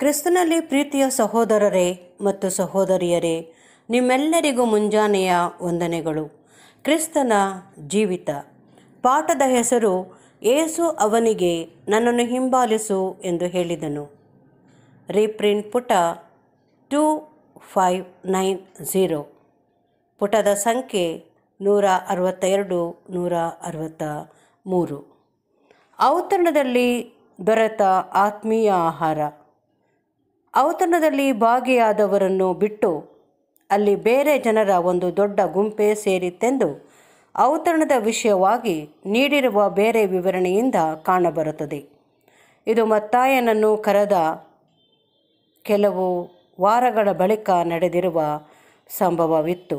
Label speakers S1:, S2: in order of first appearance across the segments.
S1: ಕ್ರಿಸ್ತನಲ್ಲಿ ಪ್ರೀತಿಯ ಸಹೋದರರೇ ಮತ್ತು ಸಹೋದರಿಯರೇ ನಿಮ್ಮೆಲ್ಲರಿಗೂ ಮುಂಜಾನೆಯ ವಂದನೆಗಳು ಕ್ರಿಸ್ತನ ಜೀವಿತ ಪಾಠದ ಹೆಸರು ಏಸು ಅವನಿಗೆ ನನ್ನನ್ನು ಹಿಂಬಾಲಿಸು ಎಂದು ಹೇಳಿದನು ರೀಪ್ರಿಂಟ್ ಪುಟ ಟೂ ಫೈವ್ ನೈನ್ ಝೀರೋ ಪುಟದ ಸಂಖ್ಯೆ ನೂರ ಅರವತ್ತೆರಡು ನೂರ ಅರವತ್ತ ಮೂರು ಔತಣದಲ್ಲಿ ದೊರೆತ ಆತ್ಮೀಯ ಆಹಾರ ಔತಣದಲ್ಲಿ ಭಾಗಿಯಾದವರನ್ನು ಬಿಟ್ಟು ಅಲ್ಲಿ ಬೇರೆ ಜನರ ಒಂದು ದೊಡ್ಡ ಗುಂಪೇ ಸೇರಿತ್ತೆಂದು ಔತಣದ ವಿಷಯವಾಗಿ ನೀಡಿರುವ ಬೇರೆ ವಿವರಣೆಯಿಂದ ಕಾಣಬರುತ್ತದೆ ಇದು ಮತ್ತಾಯನನ್ನು ಕರೆದ ಕೆಲವು ವಾರಗಳ ಬಳಿಕ ನಡೆದಿರುವ ಸಂಭವವಿತ್ತು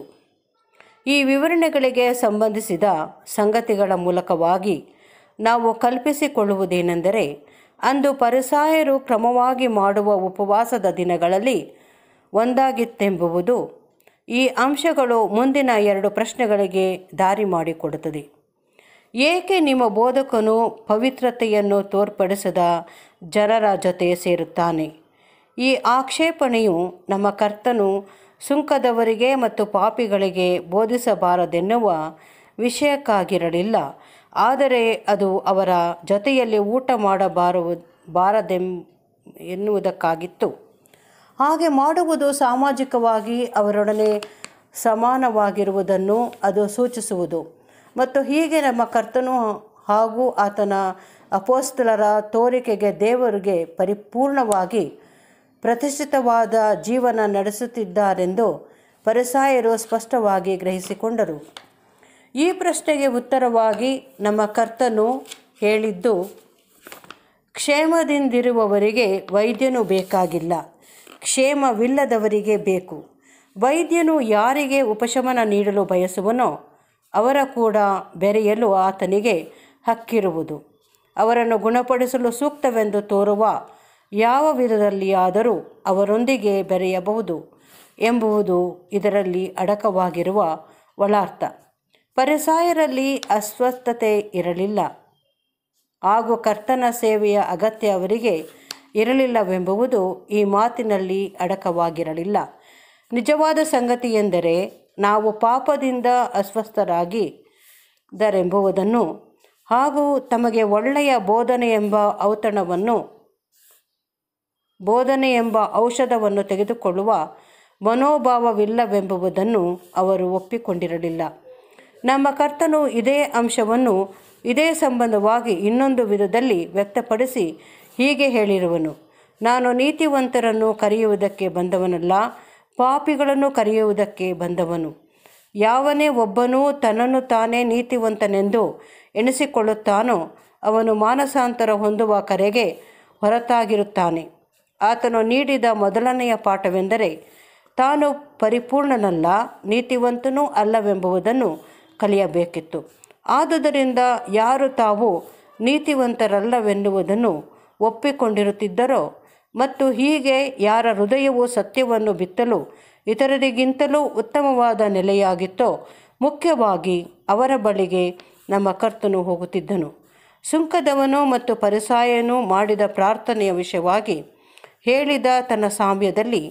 S1: ಈ ವಿವರಣೆಗಳಿಗೆ ಸಂಬಂಧಿಸಿದ ಸಂಗತಿಗಳ ಮೂಲಕವಾಗಿ ನಾವು ಕಲ್ಪಿಸಿಕೊಳ್ಳುವುದೇನೆಂದರೆ ಅಂದು ಪರಿಸಾಯರು ಕ್ರಮವಾಗಿ ಮಾಡುವ ಉಪವಾಸದ ದಿನಗಳಲ್ಲಿ ಒಂದಾಗಿತ್ತೆಂಬುವುದು ಈ ಅಂಶಗಳು ಮುಂದಿನ ಎರಡು ಪ್ರಶ್ನೆಗಳಿಗೆ ದಾರಿ ಮಾಡಿಕೊಡುತ್ತದೆ ಏಕೆ ನಿಮ್ಮ ಬೋಧಕನು ಪವಿತ್ರತೆಯನ್ನು ತೋರ್ಪಡಿಸದ ಜನರ ಜೊತೆ ಸೇರುತ್ತಾನೆ ಈ ಆಕ್ಷೇಪಣೆಯು ನಮ್ಮ ಕರ್ತನು ಸುಂಕದವರಿಗೆ ಮತ್ತು ಪಾಪಿಗಳಿಗೆ ಬೋಧಿಸಬಾರದೆನ್ನುವ ವಿಷಯಕ್ಕಾಗಿರಲಿಲ್ಲ ಆದರೆ ಅದು ಅವರ ಜೊತೆಯಲ್ಲಿ ಊಟ ಮಾಡಬಾರು ಬಾರದೆಂ ಎನ್ನುವುದಕ್ಕಾಗಿತ್ತು ಹಾಗೆ ಮಾಡುವುದು ಸಾಮಾಜಿಕವಾಗಿ ಅವರೊಡನೆ ಸಮಾನವಾಗಿರುವುದನ್ನು ಅದು ಸೂಚಿಸುವುದು ಮತ್ತು ಹೀಗೆ ನಮ್ಮ ಕರ್ತನು ಹಾಗೂ ಆತನ ಅಪೋಸ್ತಲರ ತೋರಿಕೆಗೆ ದೇವರಿಗೆ ಪರಿಪೂರ್ಣವಾಗಿ ಪ್ರತಿಷ್ಠಿತವಾದ ಜೀವನ ನಡೆಸುತ್ತಿದ್ದಾರೆಂದು ಪರಸಾಯರು ಸ್ಪಷ್ಟವಾಗಿ ಗ್ರಹಿಸಿಕೊಂಡರು ಈ ಪ್ರಶ್ನೆಗೆ ಉತ್ತರವಾಗಿ ನಮ್ಮ ಕರ್ತನು ಹೇಳಿದ್ದು ಕ್ಷೇಮದಿಂದಿರುವವರಿಗೆ ವೈದ್ಯನು ಬೇಕಾಗಿಲ್ಲ ಕ್ಷೇಮವಿಲ್ಲದವರಿಗೆ ಬೇಕು ವೈದ್ಯನು ಯಾರಿಗೆ ಉಪಶಮನ ನೀಡಲು ಬಯಸುವನೋ ಅವರ ಕೂಡ ಬೆರೆಯಲು ಆತನಿಗೆ ಹಕ್ಕಿರುವುದು ಅವರನ್ನು ಗುಣಪಡಿಸಲು ಸೂಕ್ತವೆಂದು ತೋರುವ ಯಾವ ವಿಧದಲ್ಲಿಯಾದರೂ ಅವರೊಂದಿಗೆ ಬೆರೆಯಬಹುದು ಎಂಬುವುದು ಇದರಲ್ಲಿ ಅಡಕವಾಗಿರುವ ಒಳಾರ್ಥ ಪರಿಸಾಯರಲ್ಲಿ ಅಸ್ವಸ್ಥತೆ ಇರಲಿಲ್ಲ ಹಾಗೂ ಕರ್ತನ ಸೇವೆಯ ಅಗತ್ಯ ಅವರಿಗೆ ಇರಲಿಲ್ಲವೆಂಬುವುದು ಈ ಮಾತಿನಲ್ಲಿ ಅಡಕವಾಗಿರಲಿಲ್ಲ ನಿಜವಾದ ಸಂಗತಿ ಎಂದರೆ ನಾವು ಪಾಪದಿಂದ ಅಸ್ವಸ್ಥರಾಗಿ ದರೆಂಬುವುದನ್ನು ಹಾಗೂ ತಮಗೆ ಒಳ್ಳೆಯ ಬೋಧನೆ ಎಂಬ ಔತಣವನ್ನು ಬೋಧನೆ ಎಂಬ ಔಷಧವನ್ನು ತೆಗೆದುಕೊಳ್ಳುವ ಮನೋಭಾವವಿಲ್ಲವೆಂಬುದನ್ನು ಅವರು ಒಪ್ಪಿಕೊಂಡಿರಲಿಲ್ಲ ನಮ್ಮ ಕರ್ತನು ಇದೇ ಅಂಶವನ್ನು ಇದೇ ಸಂಬಂಧವಾಗಿ ಇನ್ನೊಂದು ವಿಧದಲ್ಲಿ ವ್ಯಕ್ತಪಡಿಸಿ ಹೀಗೆ ಹೇಳಿರುವನು ನಾನು ನೀತಿವಂತರನ್ನು ಕರೆಯುವುದಕ್ಕೆ ಬಂದವನಲ್ಲ ಪಾಪಿಗಳನ್ನು ಕರೆಯುವುದಕ್ಕೆ ಬಂದವನು ಯಾವನೇ ಒಬ್ಬನೂ ತನ್ನನ್ನು ತಾನೇ ನೀತಿವಂತನೆಂದು ಎಣಿಸಿಕೊಳ್ಳುತ್ತಾನೋ ಅವನು ಮಾನಸಾಂತರ ಹೊಂದುವ ಕರೆಗೆ ಹೊರತಾಗಿರುತ್ತಾನೆ ಆತನು ನೀಡಿದ ಮೊದಲನೆಯ ಪಾಠವೆಂದರೆ ತಾನು ಪರಿಪೂರ್ಣನಲ್ಲ ನೀತಿವಂತನೂ ಅಲ್ಲವೆಂಬುವುದನ್ನು ಕಲಿಯಬೇಕಿತ್ತು ಆದುದರಿಂದ ಯಾರು ತಾವು ನೀತಿವಂತರಲ್ಲವೆನ್ನುವುದನ್ನು ಒಪ್ಪಿಕೊಂಡಿರುತ್ತಿದ್ದರೋ ಮತ್ತು ಹೀಗೆ ಯಾರ ಹೃದಯವು ಸತ್ಯವನ್ನು ಬಿತ್ತಲು ಇತರರಿಗಿಂತಲೂ ಉತ್ತಮವಾದ ನೆಲೆಯಾಗಿತ್ತೋ ಮುಖ್ಯವಾಗಿ ಅವರ ಬಳಿಗೆ ನಮ್ಮ ಕರ್ತನು ಹೋಗುತ್ತಿದ್ದನು ಸುಂಕದವನು ಮತ್ತು ಪರಿಸಾಯನು ಮಾಡಿದ ಪ್ರಾರ್ಥನೆಯ ವಿಷಯವಾಗಿ ಹೇಳಿದ ತನ್ನ ಸಾಮ್ಯದಲ್ಲಿ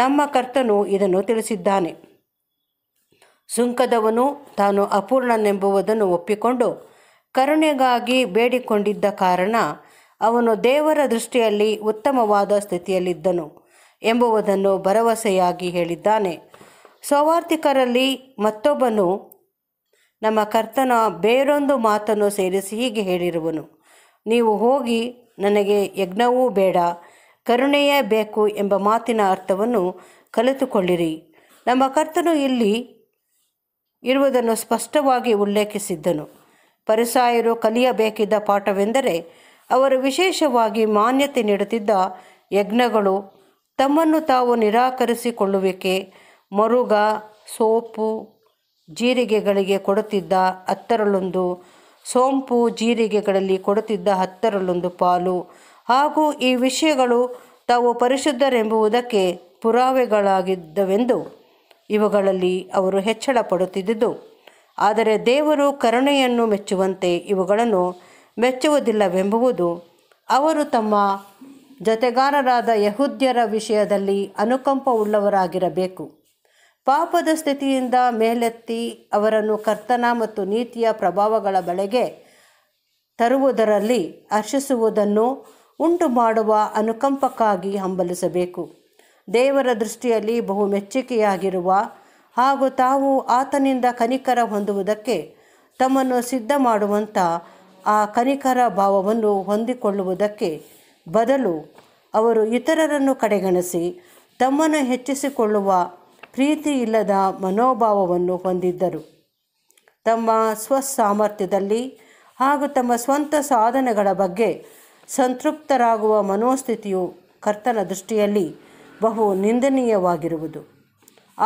S1: ನಮ್ಮ ಕರ್ತನು ಇದನ್ನು ತಿಳಿಸಿದ್ದಾನೆ ಸುಂಕದವನು ತಾನು ಅಪೂರ್ಣನೆಂಬುವುದನ್ನು ಒಪ್ಪಿಕೊಂಡು ಕರುಣೆಗಾಗಿ ಬೇಡಿಕೊಂಡಿದ್ದ ಕಾರಣ ಅವನು ದೇವರ ದೃಷ್ಟಿಯಲ್ಲಿ ಉತ್ತಮವಾದ ಸ್ಥಿತಿಯಲ್ಲಿದ್ದನು ಎಂಬುವುದನ್ನು ಭರವಸೆಯಾಗಿ ಹೇಳಿದ್ದಾನೆ ಸೌವಾರ್ತಿಕರಲ್ಲಿ ಮತ್ತೊಬ್ಬನು ನಮ್ಮ ಕರ್ತನ ಬೇರೊಂದು ಮಾತನ್ನು ಸೇರಿಸಿ ಹೀಗೆ ಹೇಳಿರುವನು ನೀವು ಹೋಗಿ ನನಗೆ ಯಜ್ಞವೂ ಬೇಡ ಕರುಣೆಯೇ ಬೇಕು ಎಂಬ ಮಾತಿನ ಅರ್ಥವನ್ನು ಕಲಿತುಕೊಳ್ಳಿರಿ ನಮ್ಮ ಕರ್ತನು ಇಲ್ಲಿ ಇರುವುದನ್ನು ಸ್ಪಷ್ಟವಾಗಿ ಉಲ್ಲೇಖಿಸಿದ್ದನು ಪರಿಸಾಯರು ಕಲಿಯಬೇಕಿದ್ದ ಪಾಠವೆಂದರೆ ಅವರು ವಿಶೇಷವಾಗಿ ಮಾನ್ಯತೆ ನೀಡುತ್ತಿದ್ದ ಯಜ್ಞಗಳು ತಮ್ಮನ್ನು ತಾವು ನಿರಾಕರಿಸಿಕೊಳ್ಳುವಿಕೆ ಮರುಗ ಸೋಪು ಜೀರಿಗೆಗಳಿಗೆ ಕೊಡುತ್ತಿದ್ದ ಹತ್ತರಲ್ಲೊಂದು ಸೋಂಪು ಜೀರಿಗೆಗಳಲ್ಲಿ ಕೊಡುತ್ತಿದ್ದ ಹತ್ತರಲ್ಲೊಂದು ಪಾಲು ಹಾಗೂ ಈ ವಿಷಯಗಳು ತಾವು ಪರಿಶುದ್ಧರೆಂಬುವುದಕ್ಕೆ ಪುರಾವೆಗಳಾಗಿದ್ದವೆಂದು ಇವುಗಳಲ್ಲಿ ಅವರು ಹೆಚ್ಚಳ ಪಡುತ್ತಿದ್ದುದು ಆದರೆ ದೇವರು ಕರುಣೆಯನ್ನು ಮೆಚ್ಚುವಂತೆ ಇವುಗಳನ್ನು ಮೆಚ್ಚುವುದಿಲ್ಲವೆಂಬುವುದು ಅವರು ತಮ್ಮ ಜತೆಗಾರರಾದ ಯಹೂದ್ಯರ ವಿಷಯದಲ್ಲಿ ಉಳ್ಳವರಾಗಿರಬೇಕು ಪಾಪದ ಸ್ಥಿತಿಯಿಂದ ಮೇಲೆತ್ತಿ ಅವರನ್ನು ಕರ್ತನ ಮತ್ತು ನೀತಿಯ ಪ್ರಭಾವಗಳ ಬಳೆಗೆ ತರುವುದರಲ್ಲಿ ಹರ್ಷಿಸುವುದನ್ನು ಉಂಟು ಮಾಡುವ ಅನುಕಂಪಕ್ಕಾಗಿ ಹಂಬಲಿಸಬೇಕು ದೇವರ ದೃಷ್ಟಿಯಲ್ಲಿ ಬಹು ಮೆಚ್ಚುಗೆಯಾಗಿರುವ ಹಾಗೂ ತಾವು ಆತನಿಂದ ಕನಿಕರ ಹೊಂದುವುದಕ್ಕೆ ತಮ್ಮನ್ನು ಸಿದ್ಧ ಮಾಡುವಂಥ ಆ ಕನಿಕರ ಭಾವವನ್ನು ಹೊಂದಿಕೊಳ್ಳುವುದಕ್ಕೆ ಬದಲು ಅವರು ಇತರರನ್ನು ಕಡೆಗಣಿಸಿ ತಮ್ಮನ್ನು ಹೆಚ್ಚಿಸಿಕೊಳ್ಳುವ ಪ್ರೀತಿ ಇಲ್ಲದ ಮನೋಭಾವವನ್ನು ಹೊಂದಿದ್ದರು ತಮ್ಮ ಸ್ವಸಾಮರ್ಥ್ಯದಲ್ಲಿ ಹಾಗೂ ತಮ್ಮ ಸ್ವಂತ ಸಾಧನೆಗಳ ಬಗ್ಗೆ ಸಂತೃಪ್ತರಾಗುವ ಮನೋಸ್ಥಿತಿಯು ಕರ್ತನ ದೃಷ್ಟಿಯಲ್ಲಿ ಬಹು ನಿಂದನೀಯವಾಗಿರುವುದು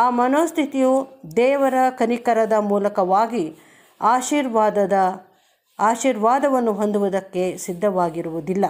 S1: ಆ ಮನೋಸ್ಥಿತಿಯು ದೇವರ ಕನಿಕರದ ಮೂಲಕವಾಗಿ ಆಶೀರ್ವಾದದ ಆಶೀರ್ವಾದವನ್ನು ಹೊಂದುವುದಕ್ಕೆ ಸಿದ್ಧವಾಗಿರುವುದಿಲ್ಲ